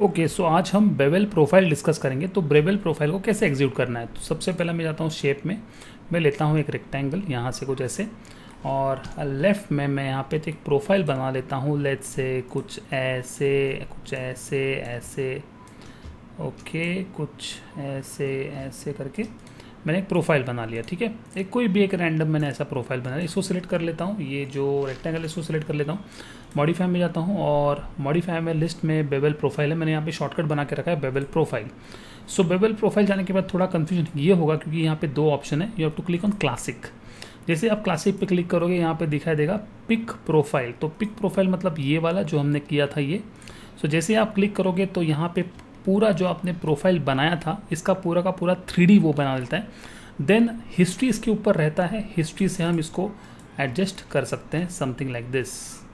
okay okay, सो so आज हम Wavell profile discuss करेंगे तो ब्रेवेल प्रोफाइल को कैसे एग्जीक्यूट करना है तो सबसे पहले मैं जाता हूँ शेप में मैं लेता हूँ एक रेक्टेंगल यहाँ से कुछ ऐसे और लेफ़्ट में मैं यहाँ पे तो एक प्रोफाइल बना लेता हूँ लेट से कुछ ऐसे कुछ ऐसे ऐसे ओके okay, कुछ ऐसे ऐसे करके मैंने एक प्रोफाइल बना लिया ठीक है एक कोई भी एक रैंडम मैंने ऐसा प्रोफाइल बना लिया इसको सिलेक्ट कर लेता हूँ ये जो रेक्टेंगल इसको सिलेक्ट कर लेता हूँ मॉडिफाई में जाता हूँ और मॉडिफाई में लिस्ट में बेबल प्रोफाइल है मैंने यहाँ पे शॉर्टकट बना के रखा है बेबल प्रोफाइल सो बेबल प्रोफाइल जाने के बाद थोड़ा कन्फ्यूजन ये होगा क्योंकि यहाँ पे दो ऑप्शन है you have to click on classic जैसे आप क्लासिक पे क्लिक करोगे यहाँ पे दिखाई देगा पिक प्रोफाइल तो पिक प्रोफाइल मतलब ये वाला जो हमने किया था ये सो so, जैसे आप क्लिक करोगे तो यहाँ पे पूरा जो आपने प्रोफाइल बनाया था इसका पूरा का पूरा थ्री वो बना देता है देन हिस्ट्री इसके ऊपर रहता है हिस्ट्री से हम इसको एडजस्ट कर सकते हैं समथिंग लाइक दिस